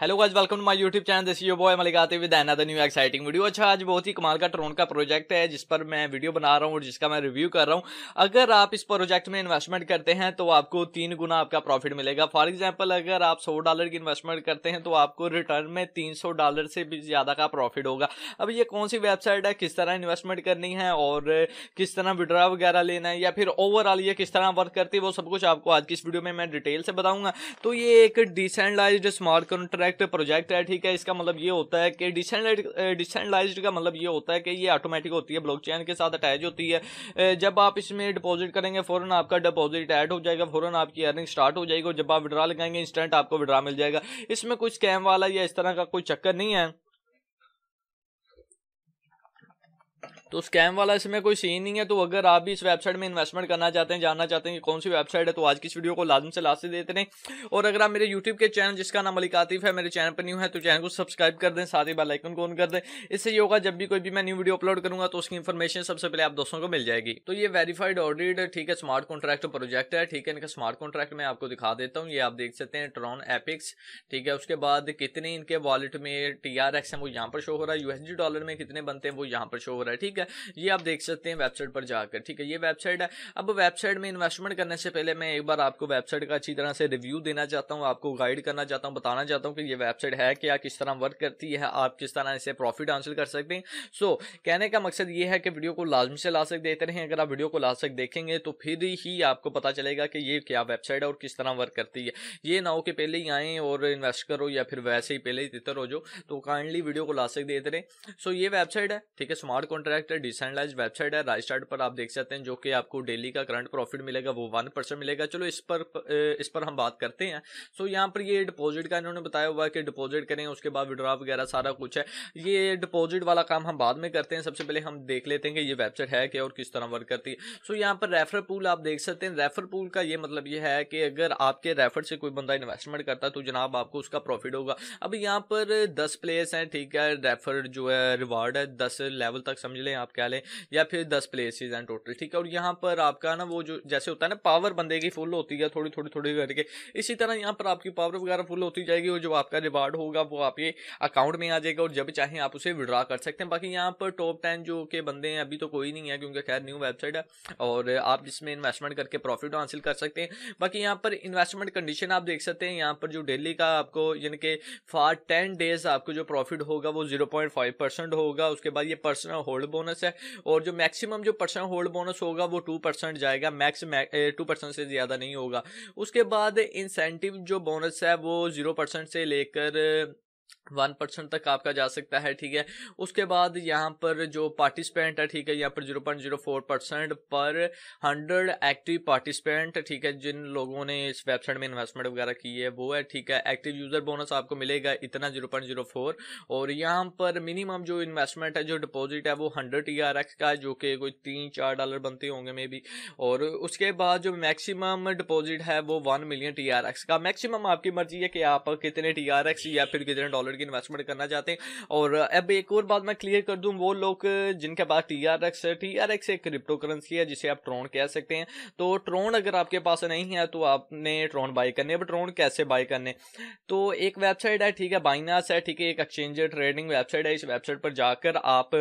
hello guys welcome to my YouTube channel this yo boy Malik आते with another new exciting video अच्छा आज बहुत ही कमाल का ट्रोन का प्रोजेक्ट है जिस पर मैं वीडियो बना रहा हूँ और जिसका मैं रिव्यू कर रहा हूँ अगर आप इस प्रोजेक्ट में इन्वेस्टमेंट करते हैं तो आपको तीन गुना आपका प्रॉफिट मिलेगा फॉर एग्जाम्पल अगर आप सौ डॉलर की इन्वेस्टमेंट करते हैं तो आपको रिटर्न में तीन डॉलर से भी ज़्यादा का प्रॉफिट होगा अब ये कौन सी वेबसाइट है किस तरह इन्वेस्टमेंट करनी है और किस तरह विड्रा वगैरह लेना है या फिर ओवरऑल ये किस तरह वर्क करती है वो सब कुछ आपको आज की इस वीडियो में मैं डिटेल से बताऊंगा तो ये एक decentralise smart contract direct project है ठीक है इसका मतलब ये होता है कि डिसेंट्रलाइज्ड का मतलब ये होता है कि ये ऑटोमेटिक होती है ब्लॉकचेन के साथ अटैच होती है जब आप इसमें डिपॉजिट करेंगे फ़ौरन आपका डिपॉजिट ऐड हो जाएगा फ़ौरन आपकी अर्निंग स्टार्ट हो जाएगी और जब आप विड्रा लगाएंगे इंस्टेंट आपको विड्रा मिल जाएगा इसमें कुछ स्कैम वाला या इस तरह का कोई चक्कर नहीं है तो स्कैम वाला इसमें कोई सीन नहीं है तो अगर आप भी इस वेबसाइट में इन्वेस्टमेंट करना चाहते हैं जानना चाहते हैं कि कौन सी वेबसाइट है तो आज की इस वीडियो को लाजम से लास्ट देते रहें और अगर आप मेरे यूट्यूब के चैनल जिसका नाम अली है मेरे चैनल पर न्यू है तो चैनल को सब्सक्राइब कर दें साथ ही बेलाइकन को ऑन कर दें इससे ये होगा जब भी कोई भी मैं न्यू वीडियो अपलोड करूंगा तो उसकी इन्फॉर्मेशन सबसे पहले आप दोस्तों को मिल जाएगी तो ये वेरीफाइड ऑडिट ठीक है स्मार्ट कॉन्ट्रैक्ट प्रोजेक्ट है ठीक है इनका स्मार्ट कॉन्ट्रैक्ट मैं आपको दिखा देता हूँ ये आप देख सकते हैं ट्रॉन एपिक्स ठीक है उसके बाद कितने इनके वॉलेट में टी है वो यहाँ पर शो हो रहा है यूएसडी डॉलर में कितने बनते हैं वो यहाँ पर शो हो रहा है ठीक ठीक है ये आप देख सकते हैं वेबसाइट पर जाकर ठीक है ये वेबसाइट है अब वेबसाइट में इन्वेस्टमेंट करने से पहले मैं एक बार आपको वेबसाइट का अच्छी तरह से रिव्यू देना चाहता हूँ आपको गाइड करना चाहता हूँ बताना चाहता हूँ कि ये वेबसाइट है क्या किस तरह वर्क करती है आप किस तरह इसे प्रॉफिट हासिल कर सकते हैं सो कहने का मकसद ये है कि वीडियो को लाजमी से ला सक देते रहें अगर आप वीडियो को ला सक देखेंगे तो फिर ही आपको पता चलेगा कि ये क्या वेबसाइट है और किस तरह वर्क करती है ये ना हो कि पहले ही आएँ और इन्वेस्ट करो या फिर वैसे ही पहले ही तितर हो जाओ तो काइंडली वीडियो को ला सक देते रहें सो ये वेबसाइट है ठीक है स्मार्ट कॉन्ट्रैक्ट सकते है डिसेंट्रलाइज वेबसाइट है राइट साइड पर आप देख सकते हैं जो कि आपको डेली का करंट प्रॉफिट मिलेगा वो वन परसेंट मिलेगा चलो इस पर इस पर हम बात करते हैं सो so, यहाँ पर ये डिपॉजिट का इन्होंने बताया हुआ है कि डिपॉजिट करें उसके बाद विड्रॉ वगैरह सारा कुछ है ये डिपॉजिट वाला काम हम बाद में करते हैं सबसे पहले हम देख लेते हैं कि ये वेबसाइट है क्या और किस तरह वर्क करती है सो so, यहाँ पर रेफर पूल आप देख सकते हैं रेफर पूल का ये मतलब ये है कि अगर आपके रेफर से कोई बंदा इन्वेस्टमेंट करता है तो जनाब आपको उसका प्रॉफिट होगा अब यहाँ पर दस प्लेयर्स हैं ठीक है रेफर जो है रिवार्ड है दस लेवल तक समझ लें हैं आप कह लें या फिर दस प्लेसेज हैं टोटल ठीक है और यहाँ पर आपका ना वो जो जैसे होता है ना पावर बंदे की फुल होती है थोड़ी थोड़ी थोड़ी करके इसी तरह यहाँ पर आपकी पावर वगैरह फुल होती जाएगी और जो आपका रिवार्ड होगा वो आपके अकाउंट में आ जाएगा और जब चाहें आप उसे विड्रा कर सकते हैं बाकी यहाँ पर टॉप टेन जो के बंदे हैं अभी तो कोई नहीं है क्योंकि खैर न्यू वेबसाइट है और आप जिसमें इन्वेस्टमेंट करके प्रॉफिट हासिल कर सकते हैं बाकी यहाँ पर इन्वेस्टमेंट कंडीशन आप देख सकते हैं यहाँ पर जो डेली का आपको यानी कि फॉर टेन डेज आपको जो प्रॉफिट होगा वो जीरो होगा उसके बाद ये पर्सनल होल्ड बोन बोनस है और जो मैक्सिमम जो परसेंट होल्ड बोनस होगा वो टू परसेंट जाएगा मैक्स टू परसेंट से ज़्यादा नहीं होगा उसके बाद इंसेंटिव जो बोनस है वो जीरो परसेंट से लेकर वन परसेंट तक आपका जा सकता है ठीक है उसके बाद यहाँ पर जो पार्टिसिपेंट है ठीक है यहाँ पर zero point zero four percent पर हंड्रेड एक्टिव पार्टिसिपेंट ठीक है जिन लोगों ने इस वेबसाइट में इन्वेस्टमेंट वगैरह की है वो है ठीक है एक्टिव यूज़र बोनस आपको मिलेगा इतना जीरो पॉइंट जीरो फोर और यहाँ पर मिनिमम जो इन्वेस्टमेंट है जो डिपॉजिट है वो हंड्रेड ई आर एक्स का जो कि कोई तीन चार डॉलर बनते होंगे मे बी और उसके बाद जो मैक्सिमम डिपॉजिट है वो one million T R X का मैक्सिमम आपकी मर्जी है कि आप कितने टी आर एक्स या फिर कितने डॉलर की इन्वेस्टमेंट करना चाहते हैं और अब एक और बात मैं क्लियर कर दूं वो लोग जिनके पास टी आर एक्स है टी आर एक्स एक क्रिप्टो करेंसी है जिसे आप ट्रोन कह सकते हैं तो ट्रोन अगर आपके पास नहीं है तो आपने ट्रोन बाई करने अब ट्रोन कैसे बाई करने तो एक वेबसाइट है ठीक है बाइनास है ठीक है एक एक्सचेंज ट्रेडिंग वेबसाइट है इस वेबसाइट पर जाकर आप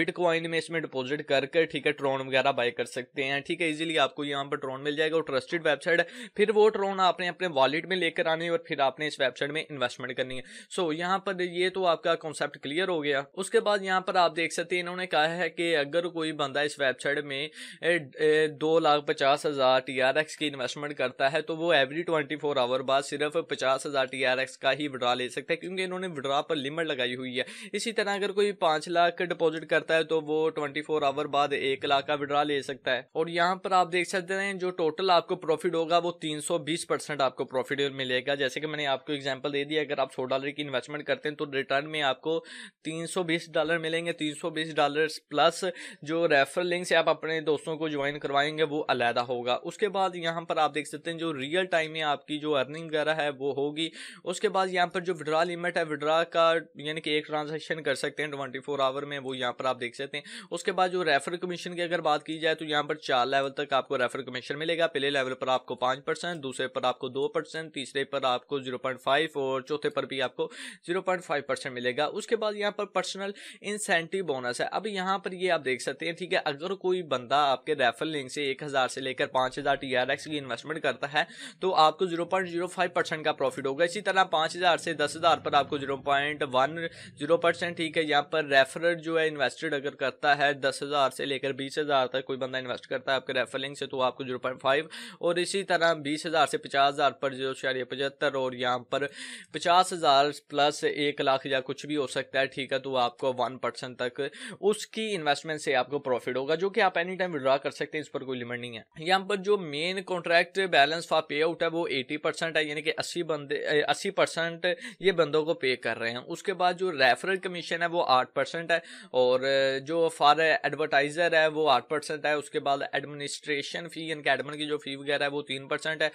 बिटकॉइन में इसमें डिपोजिट कर ठीक है ट्रोन वगैरह बाई कर सकते हैं ठीक है इजीली आपको यहाँ पर ट्रोन मिल जाएगा और ट्रस्टेड वेबसाइट है फिर वो ट्रोन आपने अपने वॉलेट में लेकर आनी और फिर आपने इस वेबसाइट में इन्वेस्टमेंट करनी है सो यहाँ पर ये तो आपका कॉन्सेप्ट क्लियर हो गया उसके बाद यहाँ पर आप देख सकते हैं इन्होंने कहा है कि अगर कोई बंदा इस वेबसाइट में दो लाख पचास हज़ार टी आर एक्स की इन्वेस्टमेंट करता है तो वो एवरी ट्वेंटी फोर आवर बाद सिर्फ पचास हज़ार टी आर एक्स का ही विड्रा ले सकता है क्योंकि इन्होंने विड्रा पर लिमिट लगाई हुई है इसी तरह अगर कोई पाँच लाख डिपॉजिट करता है तो वो ट्वेंटी फोर आवर बाद एक लाख का विड्रा ले सकता है और यहाँ पर आप देख सकते हैं जो टोटल आपको प्रॉफिट होगा वो तीन सौ बीस परसेंट आपको प्रॉफिट मिलेगा जैसे कि मैंने आपको एग्जाम्पल दे दिया अगर आप सौ डॉलर की इन्वेस्टमेंट इन्वेस्टमेंट करते हैं तो रिटर्न में आपको 320 डॉलर मिलेंगे 320 डॉलर प्लस जो रेफर लिंक से आप अपने दोस्तों को ज्वाइन करवाएंगे वो अलहदा होगा उसके बाद यहाँ पर आप देख सकते हैं जो रियल टाइम में आपकी जो अर्निंग वगैरह है वो होगी उसके बाद यहाँ पर जो विड्रा लिमिट है विड्रा का यानी कि एक ट्रांजेक्शन कर सकते हैं ट्वेंटी आवर में वो यहाँ पर आप देख सकते हैं उसके बाद जो रेफर कमीशन की अगर बात की जाए तो यहाँ पर चार लेवल तक आपको रेफर कमीशन मिलेगा पहले लेवल पर आपको पाँच दूसरे पर आपको दो तीसरे पर आपको जीरो पॉइंट फाइव और चौथे पर भी आपको जीरो पॉइंट फाइव परसेंट मिलेगा उसके बाद यहाँ पर पर्सनल इंसेंटिव बोनस है अब यहाँ पर ये आप देख सकते हैं ठीक है अगर कोई बंदा आपके रेफर लिंक से एक हज़ार से लेकर पाँच हज़ार टी आर एक्स की इन्वेस्टमेंट करता है तो आपको zero point zero five percent का प्रॉफिट होगा इसी तरह पाँच हज़ार से दस हज़ार पर आपको zero point one zero percent ठीक है यहाँ पर रेफर जो है इन्वेस्टेड अगर करता है दस हज़ार से लेकर बीस हज़ार तक कोई बंदा इन्वेस्ट करता है आपके रेफर लिंक से तो आपको जीरो पॉइंट फाइव और इसी तरह बीस हज़ार से पचास हज़ार पर जीरो शारिया पचहत्तर और यहाँ पर पचास हज़ार प्लस से एक लाख या कुछ भी हो सकता है ठीक है तो आपको वन परसेंट तक उसकी इन्वेस्टमेंट से आपको प्रॉफिट होगा जो कि आप एनी टाइम विड्रॉ कर सकते हैं इस पर कोई लिमिट नहीं है यहाँ पर जो main contract balance for pay out है वो एटी परसेंट है यानी कि अस्सी बंदे अस्सी परसेंट ये बंदों को पे कर रहे हैं उसके बाद जो रेफरल कमीशन है वो आठ परसेंट है और जो फॉर एडवर्टाइजर है वो आठ परसेंट है उसके बाद एडमिनिस्ट्रेशन फी यानी कि एडमिन की जो फी वगैरह है वो तीन परसेंट है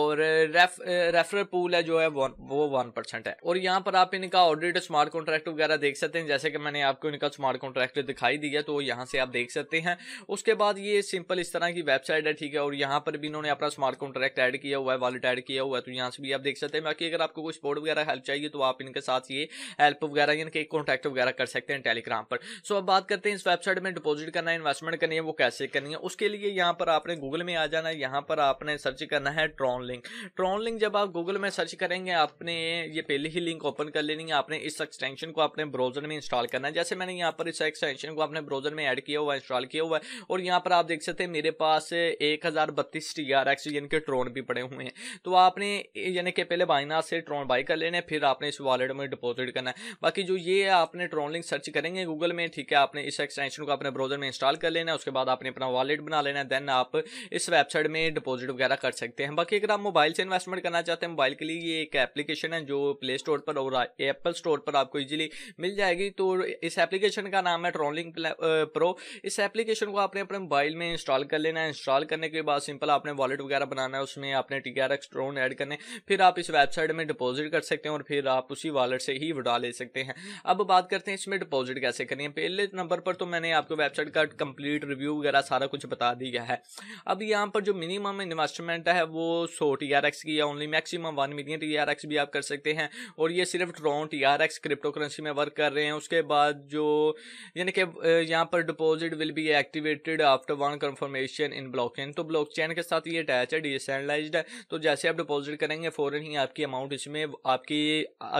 और रेफ रेफरल पूल है जो है वो वन परसेंट है और यहाँ पर आप आप इनका ऑडिट स्मार्ट कॉन्ट्रैक्ट वगैरह देख सकते हैं जैसे कि मैंने आपको इनका स्मार्ट कॉन्ट्रैक्ट दिखाई दिया तो यहाँ से आप देख सकते हैं उसके बाद ये सिंपल इस तरह की वेबसाइट है ठीक है और यहाँ पर भी इन्होंने अपना स्मार्ट कॉन्ट्रैक्ट ऐड किया हुआ है वॉलेट ऐड किया हुआ है तो यहाँ से भी आप देख सकते हैं बाकी अगर आपको कोई स्पोर्ट वगैरह हेल्प चाहिए तो आप इनके साथ ये हेल्प वगैरह इनके कॉन्टैक्ट वगैरह कर सकते हैं टेलीग्राम पर सो अब बात करते हैं इस वेबसाइट में डिपॉजिट करना है इन्वेस्टमेंट करनी है वो कैसे करनी है उसके लिए यहाँ पर आपने गूगल में आ जाना है यहाँ पर आपने सर्च करना है ट्रॉन लिंक ट्रॉन लिंक जब आप गूगल में सर्च करेंगे आपने ये पहले ही लिंक ओपन कर लेनी है आपने इस एक्सटेंशन को अपने ब्राउजर में इंस्टॉल करना है जैसे मैंने यहाँ पर इस एक्सटेंशन को अपने ब्राउजर में ऐड किया हुआ इंस्टॉल किया हुआ है और यहाँ पर आप देख सकते हैं मेरे पास एक हज़ार बत्तीस टी आर एक्स यानी कि ट्रोन भी पड़े हुए हैं तो आपने यानी कि पहले बाइना से ट्रोन बाई कर लेने फिर आपने इस वॉलेट में डिपोजिट करना है बाकी जो ये आपने ट्रोन लिंक सर्च करेंगे गूगल में ठीक है आपने इस एक्सटेंशन को अपने ब्राउजर में इंस्टॉल कर लेना है उसके बाद आपने अपना वॉलेट बना लेना है देन आप इस वेबसाइट में डिपॉजिट वगैरह कर सकते हैं बाकी अगर आप मोबाइल से इन्वेस्टमेंट करना चाहते हैं मोबाइल के लिए ये एक एप्लीकेशन है जो प्ले स्टोर पर और एप्पल स्टोर पर आपको इजीली मिल जाएगी तो इस एप्लीकेशन का नाम है ट्रोलिंग प्रो इस एप्लीकेशन को आपने अपने मोबाइल में इंस्टॉल कर लेना है इंस्टॉल करने के बाद सिंपल आपने वॉलेट वगैरह बनाना है उसमें आपने T R X Tron add करने फिर आप इस वेबसाइट में डिपॉजिट कर सकते हैं और फिर आप उसी वॉलेट से ही उठा ले सकते हैं अब बात करते हैं इसमें डिपॉजिट कैसे करनी है पहले नंबर पर तो मैंने आपको वेबसाइट का कंप्लीट रिव्यू वगैरह सारा कुछ बता दिया है अब यहाँ पर जो मिनिमम इन्वेस्टमेंट है वो सौ टी आर एक्स की या only maximum one million T R X भी आप कर सकते हैं और ये सिर्फ Tron T R X crypto currency में वर्क कर रहे हैं उसके बाद जो यानी कि यहाँ पर deposit will be activated after one confirmation in blockchain तो ब्लॉकचेन के साथ ये अटैच है डिसेंडलाइज है तो जैसे आप डिपॉजिट करेंगे फ़ौरन ही आपकी अमाउंट इसमें आपकी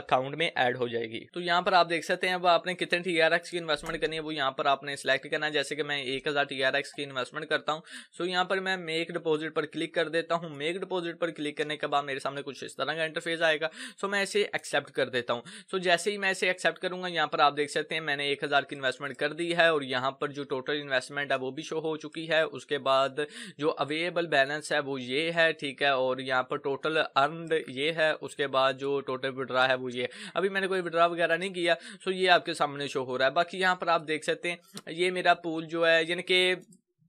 अकाउंट में ऐड हो जाएगी तो यहाँ पर आप देख सकते हैं अब आपने कितने टी आर एक्स की इन्वेस्टमेंट करनी है वो यहाँ पर आपने सेलेक्ट करना है जैसे कि मैं एक हज़ार टी आर एक्स की इन्वेस्टमेंट करता हूँ सो यहाँ पर मैं मेक डिपॉजिट पर क्लिक कर देता हूँ मेक डिपॉजिट पर क्लिक करने के बाद मेरे सामने कुछ इस तरह का इंटरफेस आएगा सो मैं इसे एक्सेप्ट कर देता देता हूँ सो so, जैसे ही मैं इसे एक्सेप्ट करूँगा यहाँ पर आप देख सकते हैं मैंने एक हज़ार की इन्वेस्टमेंट कर दी है और यहाँ पर जो टोटल इन्वेस्टमेंट है वो भी शो हो चुकी है उसके बाद जो अवेलेबल बैलेंस है वो ये है ठीक है और यहाँ पर टोटल अर्न ये है उसके बाद जो टोटल विड्रा है वो ये अभी मैंने कोई विड्रा वगैरह नहीं किया सो ये आपके सामने शो हो रहा है बाकी यहाँ पर आप देख सकते हैं ये मेरा पूल जो है यानी कि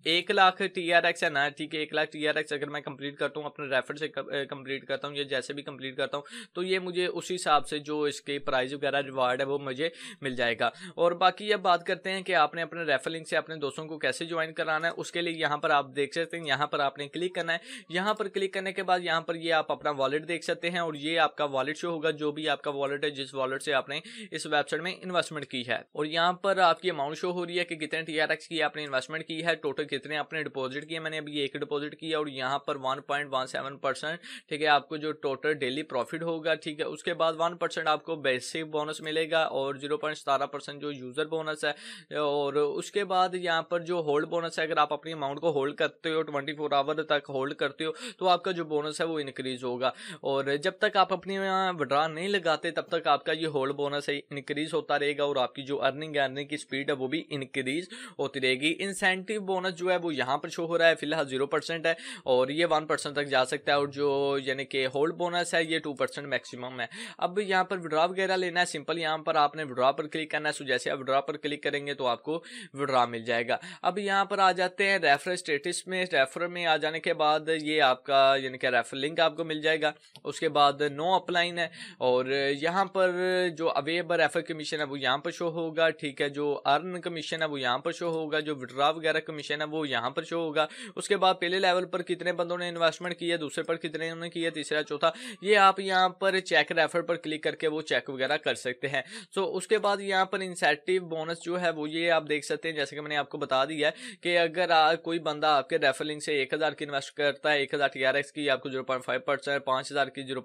एक लाख टी आर एक्स है ना ठीक है एक लाख टी आर एक्स अगर मैं कंप्लीट करता हूँ अपने रेफर से कंप्लीट करता हूँ या जैसे भी कंप्लीट करता हूँ तो ये मुझे उसी हिसाब से जो इसके प्राइज वगैरह रिवार्ड है वो मुझे मिल जाएगा और बाकी अब बात करते हैं कि आपने अपने रेफर लिंक से अपने दोस्तों को कैसे ज्वाइन कराना है उसके लिए यहाँ पर आप देख सकते हैं यहाँ पर आपने क्लिक करना है यहाँ पर क्लिक करने के बाद यहाँ पर ये आप अपना वॉलेट देख सकते हैं और ये आपका वॉलेट शो होगा जो भी आपका वॉलेट है जिस वॉलेट से आपने इस वेबसाइट में इन्वेस्टमेंट की है और यहाँ पर आपकी अमाउंट शो हो रही है कि कितने टी की आपने इन्वेस्टमेंट की है टोटल कितने आपने डिपॉजिट किए मैंने अभी एक डिपॉजिट किया और यहाँ पर one point one seven percent ठीक है आपको जो टोटल डेली प्रॉफिट होगा ठीक है उसके बाद वन परसेंट आपको बेसिक बोनस मिलेगा और जीरो पॉइंट सतारह परसेंट जो यूज़र बोनस है और उसके बाद यहाँ पर जो होल्ड बोनस है अगर आप अपनी अमाउंट को होल्ड करते हो ट्वेंटी फोर आवर तक होल्ड करते हो तो आपका जो बोनस है वो इंक्रीज होगा और जब तक आप अपनी विड्रा नहीं लगाते तब तक आपका ये होल्ड बोनस है इंक्रीज होता रहेगा और आपकी जो अर्निंग अर्निंग की स्पीड है वो भी इंक्रीज होती रहेगी इंसेंटिव बोनस जो है वो यहाँ पर शो हो रहा है फिलहाल जीरो परसेंट है और ये वन परसेंट तक जा सकता है और जो यानी कि होल्ड बोनस है ये टू परसेंट मैक्सिमम है अब यहाँ पर विड्रॉ वगैरह लेना है सिंपल यहाँ पर आपने विड्रॉ पर क्लिक करना है सो जैसे आप विड्रॉ पर क्लिक करेंगे तो आपको विड्रॉ मिल जाएगा अब यहाँ पर आ जाते हैं रेफर स्टेटस में रेफर में आ जाने के बाद ये आपका यानी कि रेफर लिंक आपको मिल जाएगा उसके बाद नो अपलाइन है और यहाँ पर जो अवेब रेफर कमीशन है वो यहाँ पर शो होगा ठीक है जो अर्न कमीशन है वो यहाँ पर शो होगा जो विड्रा वगैरह कमीशन है वो यहाँ पर शो होगा उसके बाद पहले लेवल पर कितने बंदों ने इन्वेस्टमेंट की है दूसरे पर कितने उन्होंने किया तीसरा चौथा ये आप यहाँ पर चेक रेफर पर क्लिक करके वो चेक वगैरह कर सकते हैं सो उसके बाद यहाँ पर इंसेंटिव बोनस जो है वो ये आप देख सकते हैं जैसे कि मैंने आपको बता दिया है कि अगर कोई बंदा आपके रेफर लिंक से एक की इन्वेस्ट करता है एक हज़ार की आपको जीरो पॉइंट की जीरो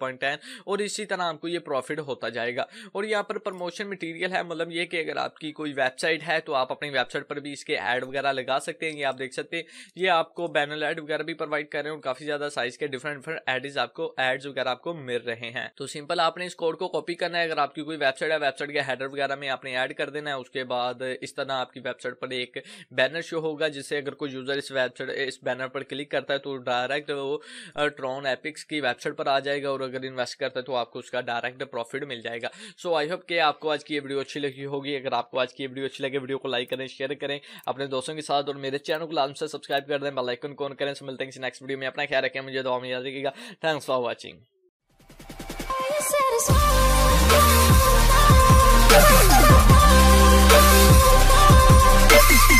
और इसी तरह आपको ये प्रॉफिट होता जाएगा और यहाँ पर प्रमोशन मटीरियल है मतलब ये कि अगर आपकी कोई वेबसाइट है तो आप अपनी वेबसाइट पर भी इसके एड वगैरह लगा सकते हैं या आप देख सकते हैं ये आपको बैनर एड वगैरह भी प्रोवाइड कर रहे हैं और काफी ज्यादा साइज के डिफरेंट डिफरेंट एडिज आपको एड्स वगैरह आपको मिल रहे हैं तो सिंपल आपने इस कोड को कॉपी करना है अगर आपकी कोई वेबसाइट है वेबसाइट के हेडर वगैरह में आपने एड कर देना है उसके बाद इस तरह आपकी वेबसाइट पर एक बैनर शो होगा जिससे अगर कोई यूजर इस वेबसाइट इस बैनर पर क्लिक करता है तो डायरेक्ट वो ट्रॉन एपिक्स की वेबसाइट पर आ जाएगा और अगर इन्वेस्ट करता है तो आपको उसका डायरेक्ट प्रॉफिट मिल जाएगा सो आई होप के आपको आज की वीडियो अच्छी लगी होगी अगर आपको आज की वीडियो अच्छी लगे वीडियो को लाइक करें शेयर करें अपने दोस्तों के साथ और मेरे चैनल चैनल को लाजम से सब्सक्राइब कर दें बेलाइकन आइकन को करें सो मिलते हैं नेक्स्ट वीडियो में अपना ख्याल रखें मुझे दुआ में याद रखिएगा थैंक्स फॉर वाचिंग